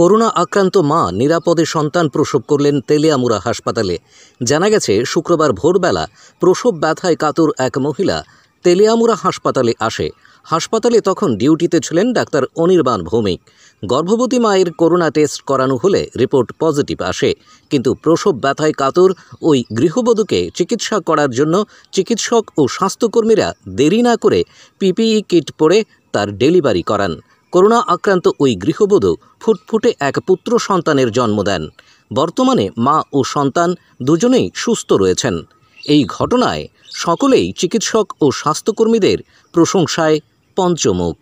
corona আক্রান্ত মা নিরাপদে সন্তান প্রসব করলেন তেলিয়ামুরা হাসপাতালে জানা গেছে শুক্রবার ভোরবেলা প্রসব ব্যথায় কাতর এক মহিলা তেলিয়ামুরা হাসপাতালে আসে হাসপাতালে তখন ডিউটিতে ছিলেন ডাক্তার অনির্বাণ ভৌমিক গর্ভবতী মায়ের করোনা টেস্ট করানো হলে রিপোর্ট পজিটিভ আসে কিন্তু প্রসব ব্যথায় কাতর ওই গৃহবধূকে চিকিৎসা করার জন্য চিকিৎসক ও স্বাস্থ্যকর্মীরা দেরি না করে পিপিই কিট পরে তার ডেলিভারি করান করোনা আক্রান্ত ওই গৃহবধূ ফুটফুটে এক পুত্র সন্তানের জন্ম দেন বর্তমানে মা ও সন্তান দুজনেই সুস্থ রয়েছেন এই ঘটনায় সকলেই চিকিৎসক ও স্বাস্থ্যকর্মীদের প্রশংসায় পঞ্চমুখ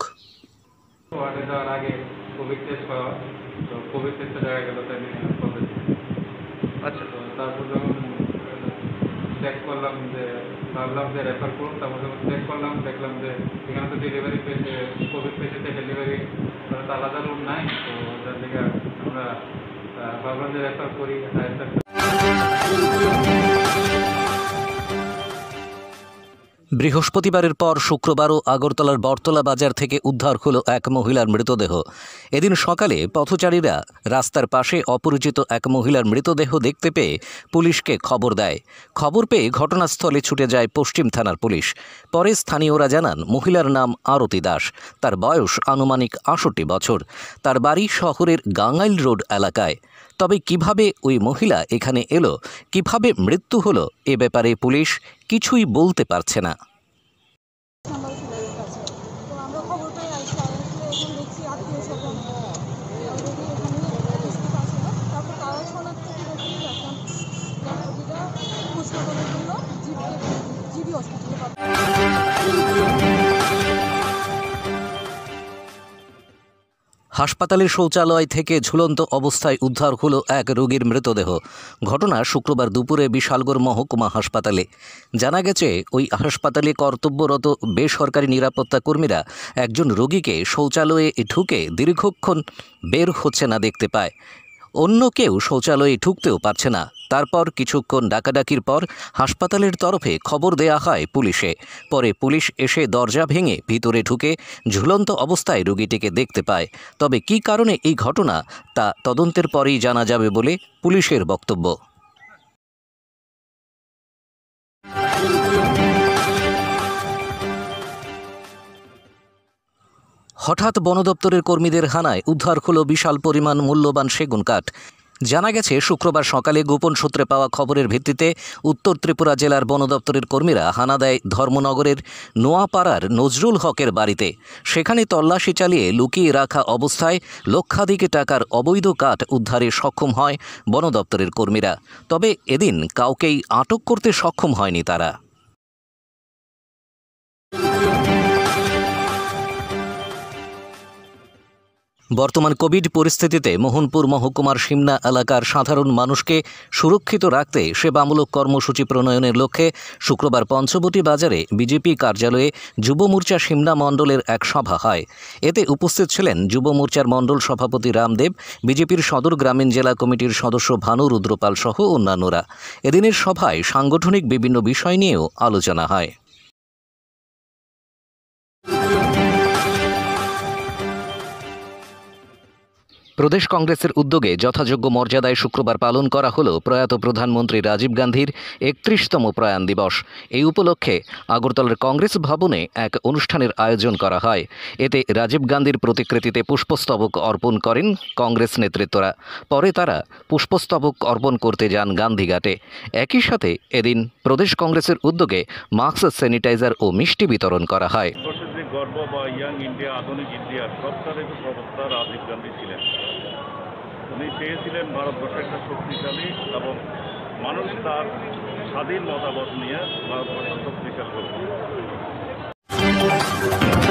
আচ্ছা তারপর চেক করলাম যে ভাবলাম যে রেফার করুন যখন চেক করলাম দেখলাম যে এখানে তো ডেলিভারি পেয়েছে কোভিড পেশেন্টে ডেলিভারি মানে তো আলাদা রুম নাই তো ওটার দিকে আমরা ভাবলাম যে রেফার করি হায়ার বৃহস্পতিবারের পর শুক্রবারও আগরতলার বরতলা বাজার থেকে উদ্ধার হল এক মহিলার মৃতদেহ এদিন সকালে পথচারীরা রাস্তার পাশে অপরিচিত এক মহিলার মৃতদেহ দেখতে পেয়ে পুলিশকে খবর দেয় খবর পেয়ে ঘটনাস্থলে ছুটে যায় পশ্চিম থানার পুলিশ পরে স্থানীয়রা জানান মহিলার নাম আরতি দাস তার বয়স আনুমানিক আষট্টি বছর তার বাড়ি শহরের গাঙ্গাইল রোড এলাকায় তবে কিভাবে ওই মহিলা এখানে এলো কিভাবে মৃত্যু হলো এ ব্যাপারে পুলিশ কিছুই বলতে পারছে না হাসপাতালের শৌচালয় থেকে ঝুলন্ত অবস্থায় উদ্ধার হলো এক রোগীর মৃতদেহ ঘটনা শুক্রবার দুপুরে বিশালগড় মহকুমা হাসপাতালে জানা গেছে ওই হাসপাতালে কর্তব্যরত বেসরকারি নিরাপত্তা কর্মীরা একজন রোগীকে শৌচালয়ে ঢুকে দীর্ঘক্ষণ বের হচ্ছে না দেখতে পায় অন্য কেউ শৌচালয়ে ঢুকতেও পারছে না তারপর কিছুক্ষণ ডাকাডাকির পর হাসপাতালের তরফে খবর দেয়া হয় পুলিশে পরে পুলিশ এসে দরজা ভেঙে ভিতরে ঢুকে ঝুলন্ত অবস্থায় রোগীটিকে দেখতে পায় তবে কি কারণে এই ঘটনা তা তদন্তের পরেই জানা যাবে বলে পুলিশের বক্তব্য হঠাৎ বনদপ্তরের কর্মীদের হানায় উদ্ধার হল বিশাল পরিমাণ মূল্যবান সেগুন কাঠ জানা গেছে শুক্রবার সকালে গোপন সূত্রে পাওয়া খবরের ভিত্তিতে উত্তর ত্রিপুরা জেলার বন দপ্তরের কর্মীরা হানা দেয় ধর্মনগরের নোয়াপাড়ার নজরুল হকের বাড়িতে সেখানে তল্লাশি চালিয়ে লুকিয়ে রাখা অবস্থায় লক্ষাধিক টাকার অবৈধ কাঠ উদ্ধারে সক্ষম হয় বন দপ্তরের কর্মীরা তবে এদিন কাউকেই আটক করতে সক্ষম হয়নি তারা বর্তমান কোভিড পরিস্থিতিতে মোহনপুর মহকুমার সিমনা এলাকার সাধারণ মানুষকে সুরক্ষিত রাখতে সেবামূলক কর্মসূচি প্রণয়নের লক্ষ্যে শুক্রবার পঞ্চবটি বাজারে বিজেপি কার্যালয়ে যুব মোর্চা সিমনা মণ্ডলের এক সভা হয় এতে উপস্থিত ছিলেন যুব মোর্চার মণ্ডল সভাপতি রামদেব বিজেপির সদর গ্রামীণ জেলা কমিটির সদস্য ভানু রুদ্রপাল সহ অন্যান্যরা এদিনের সভায় সাংগঠনিক বিভিন্ন বিষয় নিয়েও আলোচনা হয় প্রদেশ কংগ্রেসের উদ্যোগে যথাযোগ্য মর্যাদায় শুক্রবার পালন করা হল প্রয়াত প্রধানমন্ত্রী রাজীব গান্ধীর একত্রিশতম প্রয়াণ দিবস এই উপলক্ষে আগরতলার কংগ্রেস ভবনে এক অনুষ্ঠানের আয়োজন করা হয় এতে রাজীব গান্ধীর প্রতিকৃতিতে পুষ্পস্তবক অর্পণ করেন কংগ্রেস নেতৃত্বরা পরে তারা পুষ্পস্তবক অর্পণ করতে যান গান্ধীঘাটে একই সাথে এদিন প্রদেশ কংগ্রেসের উদ্যোগে মাস্ক স্যানিটাইজার ও মিষ্টি বিতরণ করা হয় গর্ব বা ইয়াং ইন্ডিয়া আধুনিক ইন্ডিয়া তো প্রবক্তা রাজীব গান্ধী ছিলেন উনি চেয়েছিলেন ভারতবর্ষ একটা শক্তিশালী এবং মানুষ তার স্বাধীন মতামত নিয়ে ভারতবর্ষ শক্তিশালী করবে